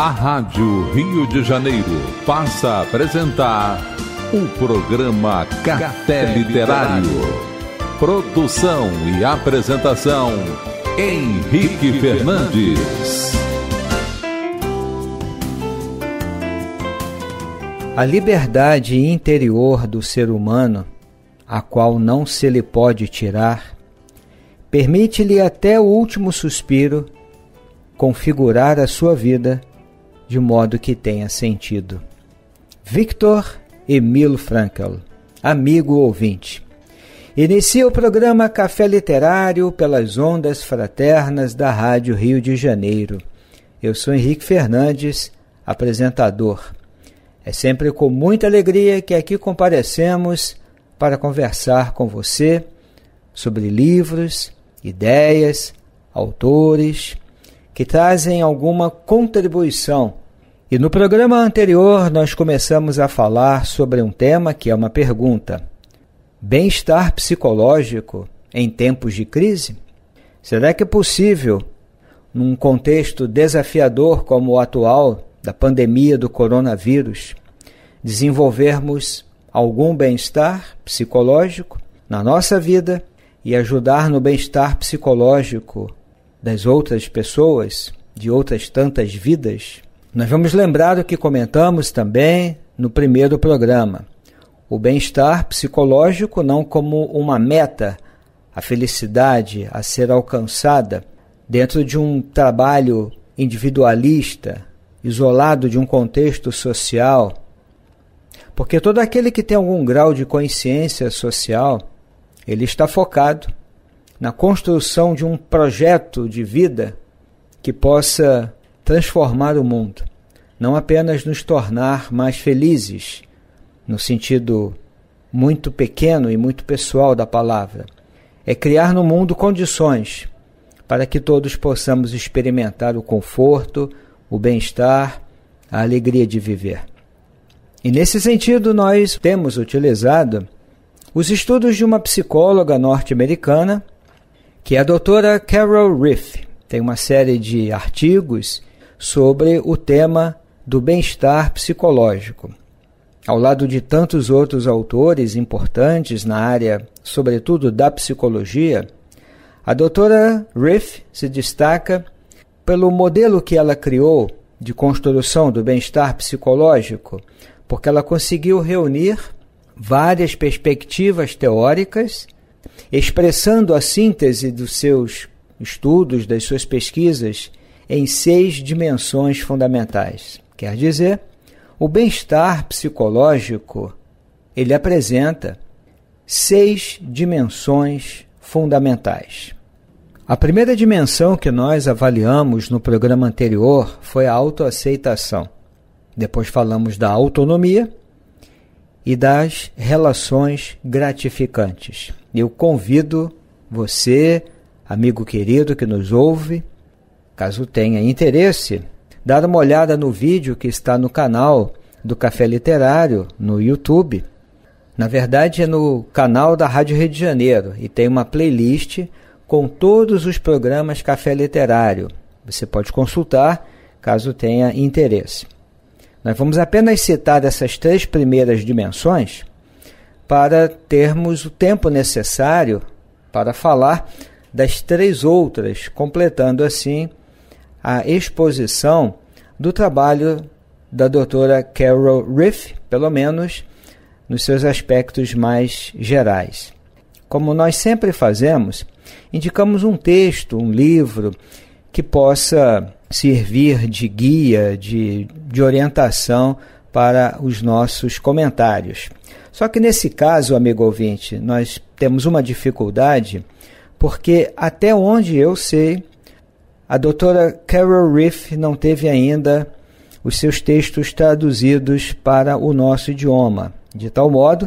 A Rádio Rio de Janeiro passa a apresentar o programa Café Literário. Produção e apresentação Henrique Fernandes. A liberdade interior do ser humano, a qual não se lhe pode tirar, permite-lhe até o último suspiro configurar a sua vida de modo que tenha sentido. Victor Emil Frankel, amigo ouvinte. Inicia o programa Café Literário pelas ondas fraternas da Rádio Rio de Janeiro. Eu sou Henrique Fernandes, apresentador. É sempre com muita alegria que aqui comparecemos para conversar com você sobre livros, ideias, autores que trazem alguma contribuição e no programa anterior nós começamos a falar sobre um tema que é uma pergunta: bem-estar psicológico em tempos de crise? Será que é possível, num contexto desafiador como o atual da pandemia do coronavírus, desenvolvermos algum bem-estar psicológico na nossa vida e ajudar no bem-estar psicológico das outras pessoas, de outras tantas vidas? Nós vamos lembrar o que comentamos também no primeiro programa. O bem-estar psicológico não como uma meta, a felicidade a ser alcançada dentro de um trabalho individualista, isolado de um contexto social. Porque todo aquele que tem algum grau de consciência social, ele está focado na construção de um projeto de vida que possa transformar o mundo, não apenas nos tornar mais felizes, no sentido muito pequeno e muito pessoal da palavra, é criar no mundo condições para que todos possamos experimentar o conforto, o bem-estar, a alegria de viver. E nesse sentido, nós temos utilizado os estudos de uma psicóloga norte-americana, que é a doutora Carol Riff. Tem uma série de artigos sobre o tema do bem-estar psicológico. Ao lado de tantos outros autores importantes na área, sobretudo da psicologia, a doutora Riff se destaca pelo modelo que ela criou de construção do bem-estar psicológico, porque ela conseguiu reunir várias perspectivas teóricas, expressando a síntese dos seus estudos, das suas pesquisas em seis dimensões fundamentais. Quer dizer, o bem-estar psicológico ele apresenta seis dimensões fundamentais. A primeira dimensão que nós avaliamos no programa anterior foi a autoaceitação. Depois falamos da autonomia e das relações gratificantes. Eu convido você, amigo querido que nos ouve, caso tenha interesse, dar uma olhada no vídeo que está no canal do Café Literário no YouTube. Na verdade, é no canal da Rádio Rio de Janeiro e tem uma playlist com todos os programas Café Literário. Você pode consultar caso tenha interesse. Nós vamos apenas citar essas três primeiras dimensões para termos o tempo necessário para falar das três outras, completando assim a exposição do trabalho da doutora Carol Riff, pelo menos nos seus aspectos mais gerais. Como nós sempre fazemos, indicamos um texto, um livro que possa servir de guia, de, de orientação para os nossos comentários. Só que nesse caso, amigo ouvinte, nós temos uma dificuldade, porque até onde eu sei, a doutora Carol Riff não teve ainda os seus textos traduzidos para o nosso idioma, de tal modo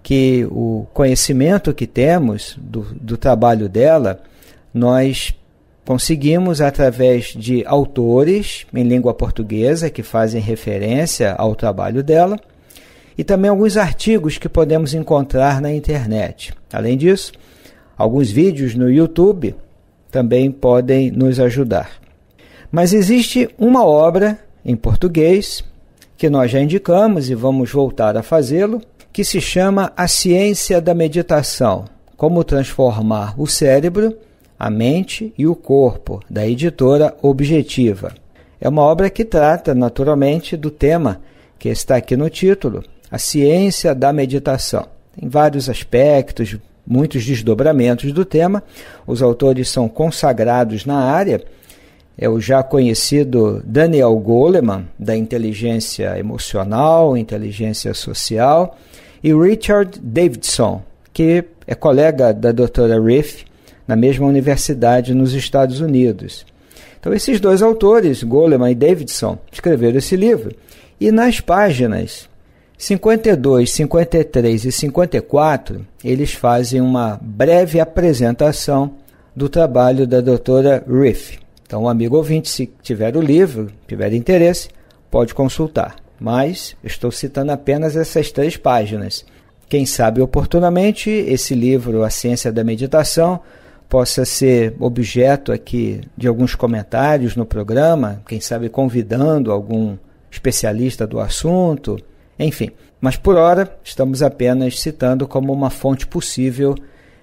que o conhecimento que temos do, do trabalho dela, nós conseguimos através de autores em língua portuguesa que fazem referência ao trabalho dela e também alguns artigos que podemos encontrar na internet. Além disso, alguns vídeos no YouTube também podem nos ajudar. Mas existe uma obra em português que nós já indicamos e vamos voltar a fazê-lo, que se chama A Ciência da Meditação: Como Transformar o Cérebro, a Mente e o Corpo, da editora Objetiva. É uma obra que trata, naturalmente, do tema que está aqui no título, a ciência da meditação. Tem vários aspectos, muitos desdobramentos do tema. Os autores são consagrados na área. É o já conhecido Daniel Goleman, da inteligência emocional, inteligência social, e Richard Davidson, que é colega da doutora Riff na mesma universidade nos Estados Unidos. Então, esses dois autores, Goleman e Davidson, escreveram esse livro. E nas páginas 52, 53 e 54, eles fazem uma breve apresentação do trabalho da doutora Riff. Então, um amigo ouvinte, se tiver o livro, tiver interesse, pode consultar. Mas estou citando apenas essas três páginas. Quem sabe oportunamente esse livro, A Ciência da Meditação, possa ser objeto aqui de alguns comentários no programa, quem sabe convidando algum especialista do assunto enfim, mas por hora estamos apenas citando como uma fonte possível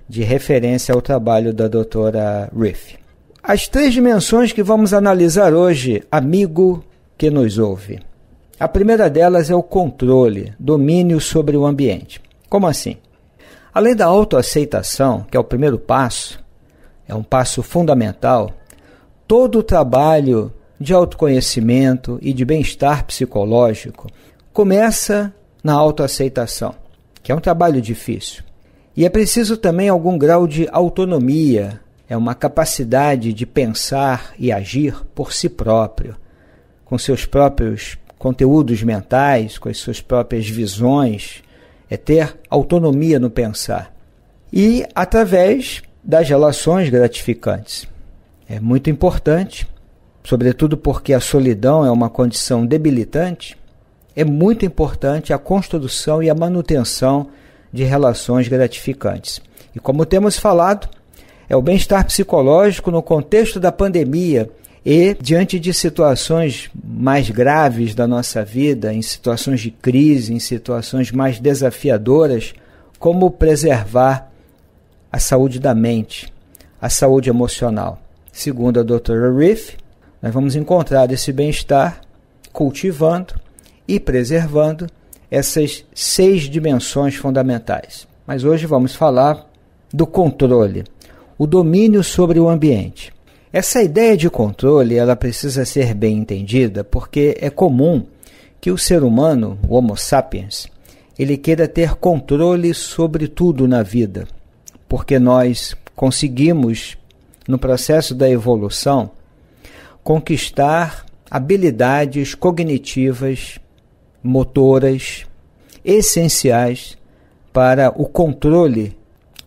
de referência ao trabalho da doutora Riff. As três dimensões que vamos analisar hoje, amigo que nos ouve. A primeira delas é o controle, domínio sobre o ambiente. Como assim? Além da autoaceitação, que é o primeiro passo, é um passo fundamental, todo o trabalho de autoconhecimento e de bem-estar psicológico começa na autoaceitação, que é um trabalho difícil. E é preciso também algum grau de autonomia, é uma capacidade de pensar e agir por si próprio, com seus próprios conteúdos mentais, com as suas próprias visões, é ter autonomia no pensar. E através das relações gratificantes. É muito importante, sobretudo porque a solidão é uma condição debilitante é muito importante a construção e a manutenção de relações gratificantes. E como temos falado, é o bem-estar psicológico no contexto da pandemia e diante de situações mais graves da nossa vida, em situações de crise, em situações mais desafiadoras, como preservar a saúde da mente, a saúde emocional. Segundo a doutora Riff, nós vamos encontrar esse bem-estar cultivando e preservando essas seis dimensões fundamentais. Mas hoje vamos falar do controle, o domínio sobre o ambiente. Essa ideia de controle, ela precisa ser bem entendida, porque é comum que o ser humano, o Homo sapiens, ele queira ter controle sobre tudo na vida, porque nós conseguimos no processo da evolução conquistar habilidades cognitivas motoras essenciais para o controle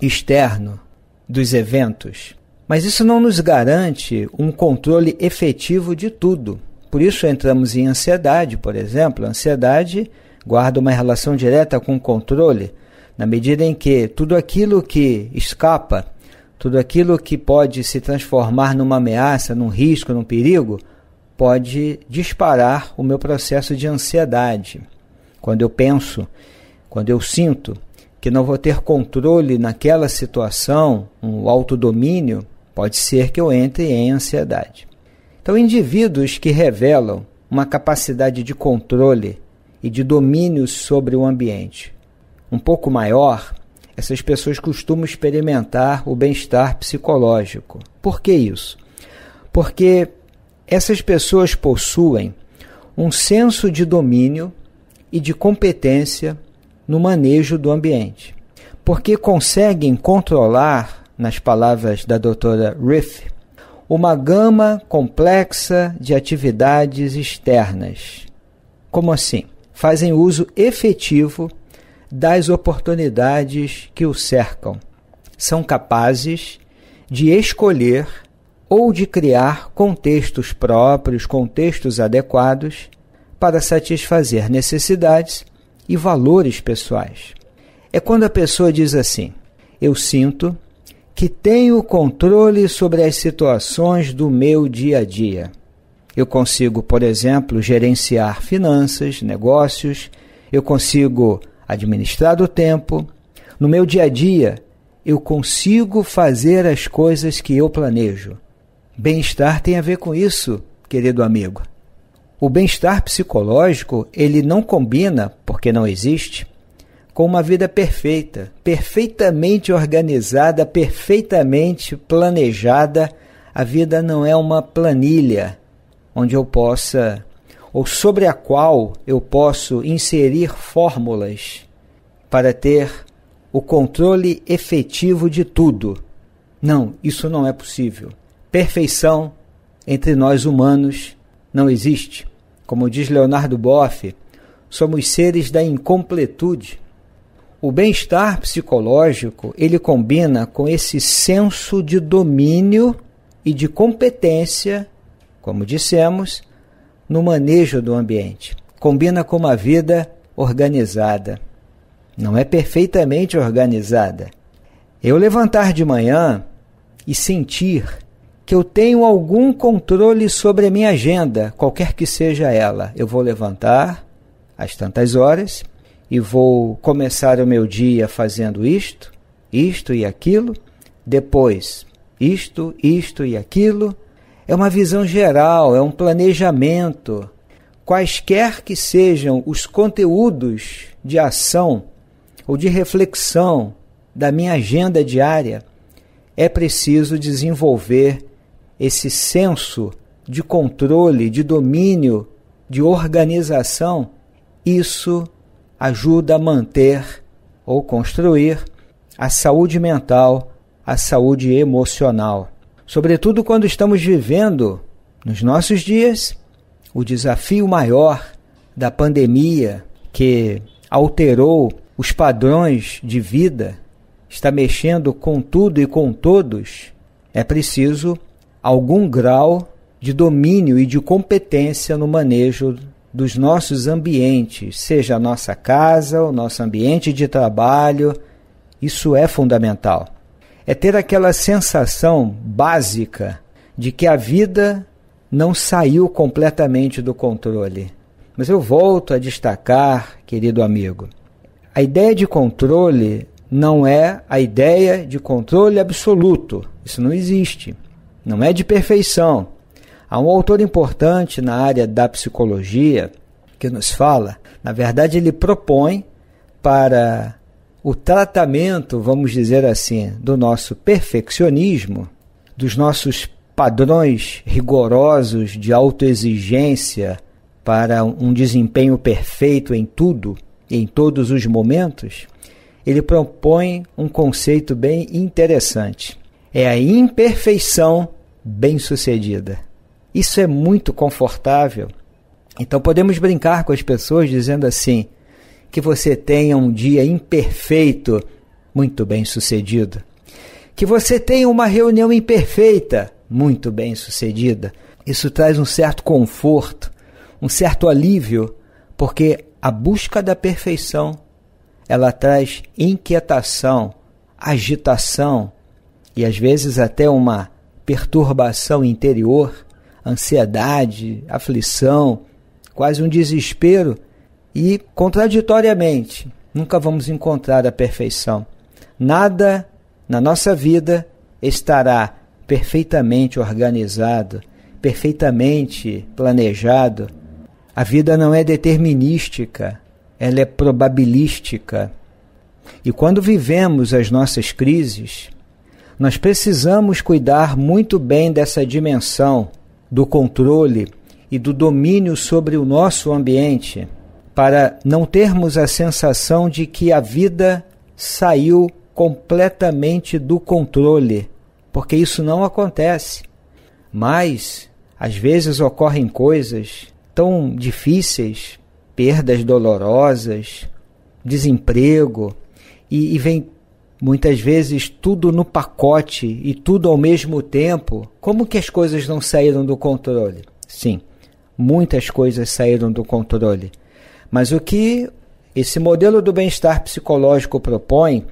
externo dos eventos. Mas isso não nos garante um controle efetivo de tudo. Por isso entramos em ansiedade, por exemplo. A ansiedade guarda uma relação direta com o controle, na medida em que tudo aquilo que escapa, tudo aquilo que pode se transformar numa ameaça, num risco, num perigo, pode disparar o meu processo de ansiedade. Quando eu penso, quando eu sinto que não vou ter controle naquela situação, um autodomínio, pode ser que eu entre em ansiedade. Então, indivíduos que revelam uma capacidade de controle e de domínio sobre o ambiente um pouco maior, essas pessoas costumam experimentar o bem-estar psicológico. Por que isso? Porque essas pessoas possuem um senso de domínio e de competência no manejo do ambiente, porque conseguem controlar, nas palavras da doutora Riff, uma gama complexa de atividades externas. Como assim? Fazem uso efetivo das oportunidades que o cercam. São capazes de escolher ou de criar contextos próprios, contextos adequados para satisfazer necessidades e valores pessoais. É quando a pessoa diz assim: Eu sinto que tenho controle sobre as situações do meu dia a dia. Eu consigo, por exemplo, gerenciar finanças, negócios, eu consigo administrar o tempo. No meu dia a dia, eu consigo fazer as coisas que eu planejo. Bem-estar tem a ver com isso, querido amigo. O bem-estar psicológico, ele não combina, porque não existe, com uma vida perfeita, perfeitamente organizada, perfeitamente planejada. A vida não é uma planilha onde eu possa ou sobre a qual eu posso inserir fórmulas para ter o controle efetivo de tudo. Não, isso não é possível perfeição entre nós humanos não existe. Como diz Leonardo Boff, somos seres da incompletude. O bem-estar psicológico, ele combina com esse senso de domínio e de competência, como dissemos, no manejo do ambiente. Combina com uma vida organizada. Não é perfeitamente organizada. Eu levantar de manhã e sentir que eu tenho algum controle sobre a minha agenda, qualquer que seja ela. Eu vou levantar às tantas horas e vou começar o meu dia fazendo isto, isto e aquilo, depois isto, isto e aquilo. É uma visão geral, é um planejamento. Quaisquer que sejam os conteúdos de ação ou de reflexão da minha agenda diária, é preciso desenvolver esse senso de controle, de domínio, de organização, isso ajuda a manter ou construir a saúde mental, a saúde emocional. Sobretudo quando estamos vivendo, nos nossos dias, o desafio maior da pandemia que alterou os padrões de vida, está mexendo com tudo e com todos, é preciso algum grau de domínio e de competência no manejo dos nossos ambientes, seja a nossa casa, o nosso ambiente de trabalho. Isso é fundamental. É ter aquela sensação básica de que a vida não saiu completamente do controle. Mas eu volto a destacar, querido amigo, a ideia de controle não é a ideia de controle absoluto. Isso não existe não é de perfeição. Há um autor importante na área da psicologia que nos fala, na verdade, ele propõe para o tratamento, vamos dizer assim, do nosso perfeccionismo, dos nossos padrões rigorosos de autoexigência para um desempenho perfeito em tudo, em todos os momentos, ele propõe um conceito bem interessante. É a imperfeição bem-sucedida. Isso é muito confortável. Então podemos brincar com as pessoas dizendo assim: que você tenha um dia imperfeito, muito bem-sucedido. Que você tenha uma reunião imperfeita, muito bem-sucedida. Isso traz um certo conforto, um certo alívio, porque a busca da perfeição ela traz inquietação, agitação e às vezes até uma perturbação interior, ansiedade, aflição, quase um desespero. E, contraditoriamente, nunca vamos encontrar a perfeição. Nada na nossa vida estará perfeitamente organizado, perfeitamente planejado. A vida não é determinística, ela é probabilística. E quando vivemos as nossas crises, nós precisamos cuidar muito bem dessa dimensão do controle e do domínio sobre o nosso ambiente, para não termos a sensação de que a vida saiu completamente do controle, porque isso não acontece. Mas às vezes ocorrem coisas tão difíceis, perdas dolorosas, desemprego, e, e vem muitas vezes tudo no pacote e tudo ao mesmo tempo, como que as coisas não saíram do controle? Sim, muitas coisas saíram do controle. Mas o que esse modelo do bem-estar psicológico propõe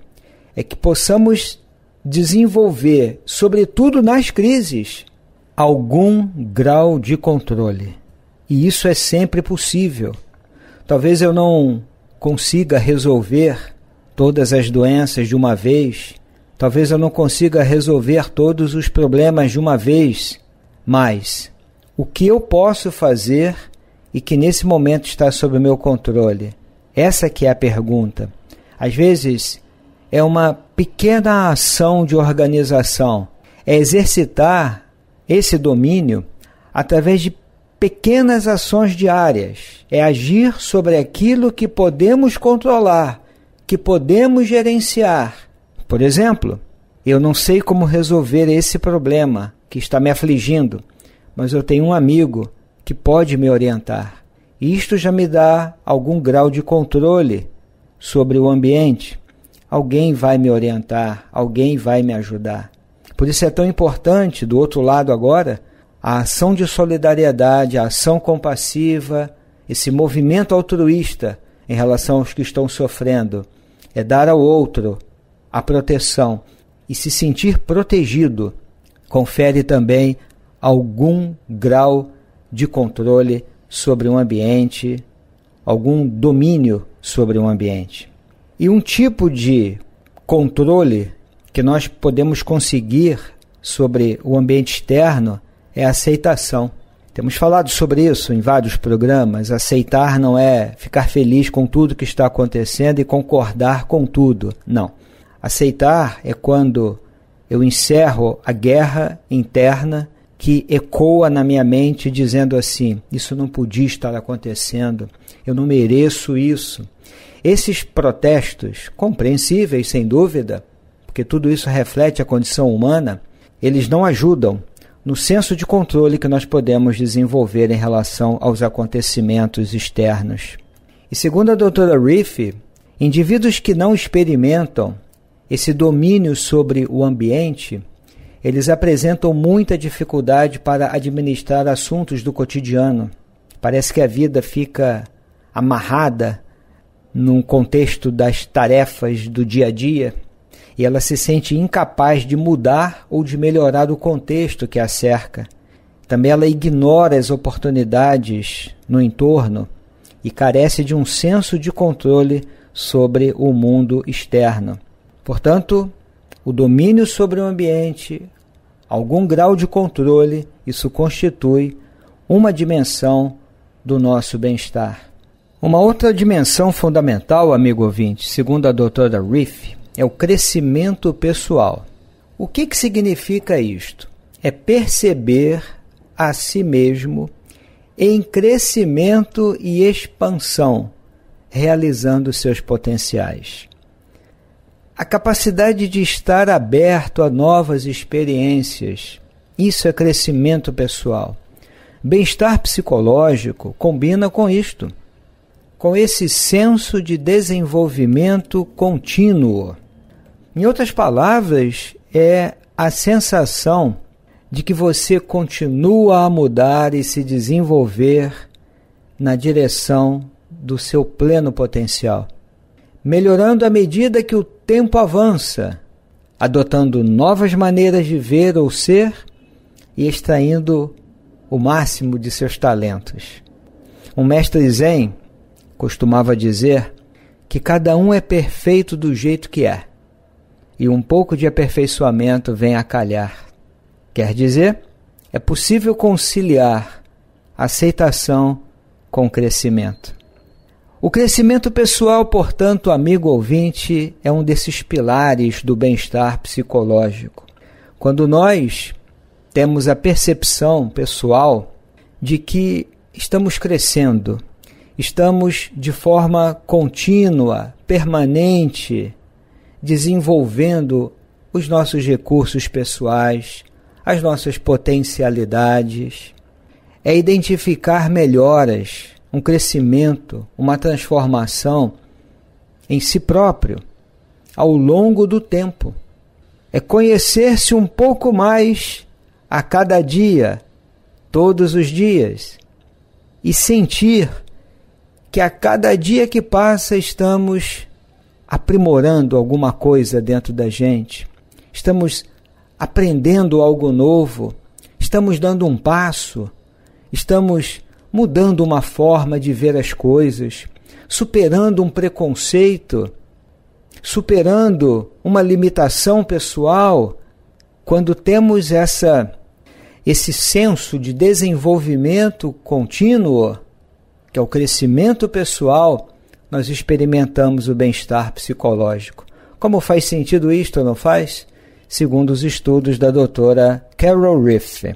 é que possamos desenvolver, sobretudo nas crises, algum grau de controle. E isso é sempre possível. Talvez eu não consiga resolver todas as doenças de uma vez. Talvez eu não consiga resolver todos os problemas de uma vez, mas o que eu posso fazer e que nesse momento está sob meu controle? Essa que é a pergunta. Às vezes é uma pequena ação de organização, é exercitar esse domínio através de pequenas ações diárias, é agir sobre aquilo que podemos controlar que podemos gerenciar. Por exemplo, eu não sei como resolver esse problema que está me afligindo, mas eu tenho um amigo que pode me orientar. Isto já me dá algum grau de controle sobre o ambiente. Alguém vai me orientar, alguém vai me ajudar. Por isso é tão importante, do outro lado agora, a ação de solidariedade, a ação compassiva, esse movimento altruísta em relação aos que estão sofrendo é dar ao outro a proteção e se sentir protegido confere também algum grau de controle sobre um ambiente, algum domínio sobre um ambiente. E um tipo de controle que nós podemos conseguir sobre o ambiente externo é a aceitação. Temos falado sobre isso em vários programas. Aceitar não é ficar feliz com tudo que está acontecendo e concordar com tudo. Não. Aceitar é quando eu encerro a guerra interna que ecoa na minha mente dizendo assim: isso não podia estar acontecendo, eu não mereço isso. Esses protestos, compreensíveis sem dúvida, porque tudo isso reflete a condição humana, eles não ajudam no senso de controle que nós podemos desenvolver em relação aos acontecimentos externos. E segundo a doutora Riff, indivíduos que não experimentam esse domínio sobre o ambiente, eles apresentam muita dificuldade para administrar assuntos do cotidiano. Parece que a vida fica amarrada num contexto das tarefas do dia a dia e ela se sente incapaz de mudar ou de melhorar o contexto que a cerca. Também ela ignora as oportunidades no entorno e carece de um senso de controle sobre o mundo externo. Portanto, o domínio sobre o ambiente, algum grau de controle, isso constitui uma dimensão do nosso bem-estar. Uma outra dimensão fundamental, amigo ouvinte, segundo a doutora Riff, é o crescimento pessoal. O que, que significa isto? É perceber a si mesmo em crescimento e expansão, realizando seus potenciais. A capacidade de estar aberto a novas experiências, isso é crescimento pessoal. Bem-estar psicológico combina com isto, com esse senso de desenvolvimento contínuo. Em outras palavras, é a sensação de que você continua a mudar e se desenvolver na direção do seu pleno potencial, melhorando à medida que o tempo avança, adotando novas maneiras de ver ou ser e extraindo o máximo de seus talentos. Um mestre Zen costumava dizer que cada um é perfeito do jeito que é e um pouco de aperfeiçoamento vem a calhar. Quer dizer, é possível conciliar aceitação com crescimento. O crescimento pessoal, portanto, amigo ouvinte, é um desses pilares do bem-estar psicológico. Quando nós temos a percepção pessoal de que estamos crescendo, estamos de forma contínua, permanente, desenvolvendo os nossos recursos pessoais, as nossas potencialidades. É identificar melhoras, um crescimento, uma transformação em si próprio ao longo do tempo. É conhecer-se um pouco mais a cada dia, todos os dias, e sentir que a cada dia que passa estamos aprimorando alguma coisa dentro da gente, estamos aprendendo algo novo, estamos dando um passo, estamos mudando uma forma de ver as coisas, superando um preconceito, superando uma limitação pessoal, quando temos essa esse senso de desenvolvimento contínuo, que é o crescimento pessoal, nós experimentamos o bem-estar psicológico. Como faz sentido isto ou não faz? Segundo os estudos da doutora Carol Riff.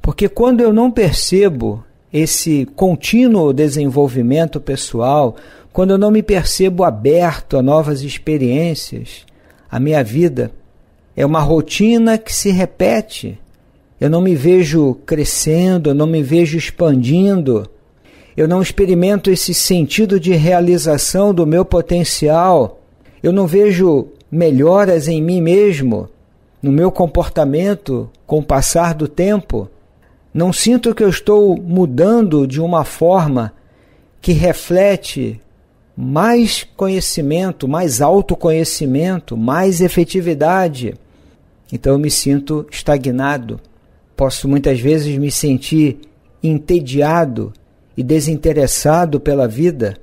Porque quando eu não percebo esse contínuo desenvolvimento pessoal, quando eu não me percebo aberto a novas experiências, a minha vida é uma rotina que se repete. Eu não me vejo crescendo, eu não me vejo expandindo eu não experimento esse sentido de realização do meu potencial, eu não vejo melhoras em mim mesmo, no meu comportamento com o passar do tempo, não sinto que eu estou mudando de uma forma que reflete mais conhecimento, mais autoconhecimento, mais efetividade. Então eu me sinto estagnado. Posso muitas vezes me sentir entediado e desinteressado pela vida,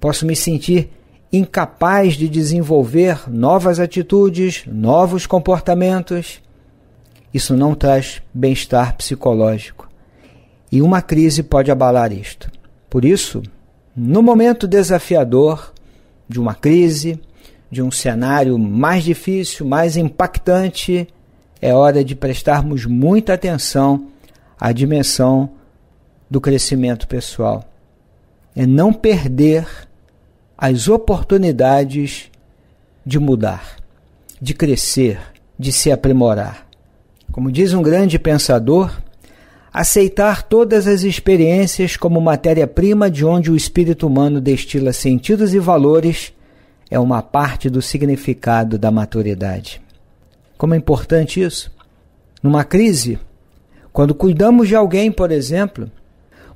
posso me sentir incapaz de desenvolver novas atitudes, novos comportamentos. Isso não traz bem-estar psicológico. E uma crise pode abalar isto. Por isso, no momento desafiador de uma crise, de um cenário mais difícil, mais impactante, é hora de prestarmos muita atenção à dimensão do crescimento pessoal. É não perder as oportunidades de mudar, de crescer, de se aprimorar. Como diz um grande pensador, aceitar todas as experiências como matéria-prima de onde o espírito humano destila sentidos e valores é uma parte do significado da maturidade. Como é importante isso? Numa crise, quando cuidamos de alguém, por exemplo,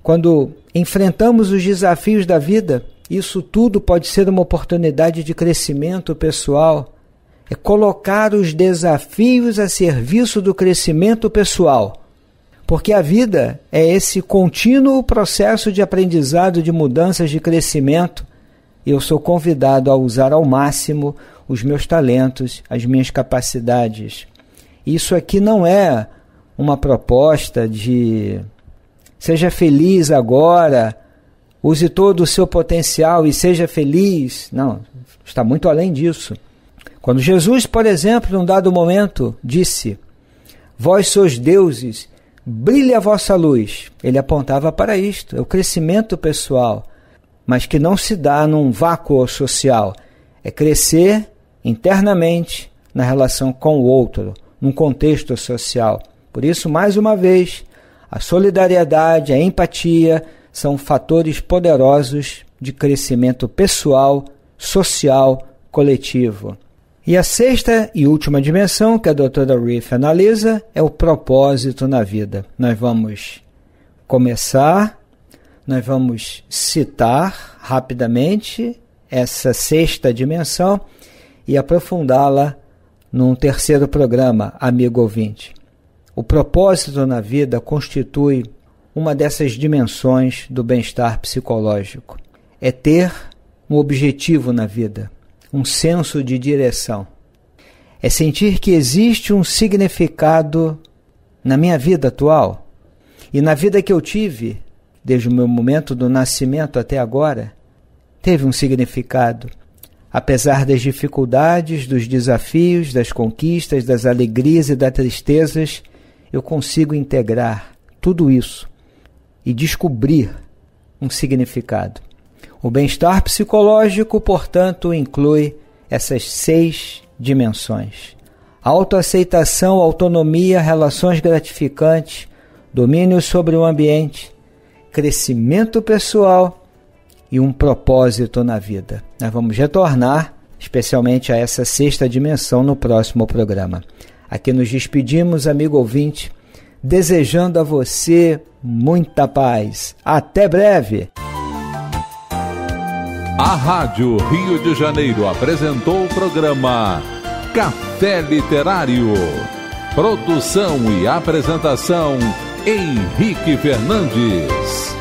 quando enfrentamos os desafios da vida, isso tudo pode ser uma oportunidade de crescimento pessoal. É colocar os desafios a serviço do crescimento pessoal. Porque a vida é esse contínuo processo de aprendizado, de mudanças, de crescimento. Eu sou convidado a usar ao máximo os meus talentos, as minhas capacidades. Isso aqui não é uma proposta de Seja feliz agora. Use todo o seu potencial e seja feliz. Não, está muito além disso. Quando Jesus, por exemplo, num dado momento, disse: Vós sois deuses, brilhe a vossa luz. Ele apontava para isto, é o crescimento pessoal, mas que não se dá num vácuo social. É crescer internamente na relação com o outro, num contexto social. Por isso, mais uma vez, a solidariedade, a empatia são fatores poderosos de crescimento pessoal, social, coletivo. E a sexta e última dimensão que a doutora Riff analisa é o propósito na vida. Nós vamos começar, nós vamos citar rapidamente essa sexta dimensão e aprofundá-la num terceiro programa, amigo ouvinte. O propósito na vida constitui uma dessas dimensões do bem-estar psicológico. É ter um objetivo na vida, um senso de direção. É sentir que existe um significado na minha vida atual e na vida que eu tive, desde o meu momento do nascimento até agora, teve um significado. Apesar das dificuldades, dos desafios, das conquistas, das alegrias e das tristezas, eu consigo integrar tudo isso e descobrir um significado. O bem-estar psicológico, portanto, inclui essas seis dimensões: autoaceitação, autonomia, relações gratificantes, domínio sobre o ambiente, crescimento pessoal e um propósito na vida. Nós vamos retornar especialmente a essa sexta dimensão no próximo programa. Aqui nos despedimos, amigo ouvinte, desejando a você muita paz. Até breve! A Rádio Rio de Janeiro apresentou o programa Café Literário. Produção e apresentação Henrique Fernandes.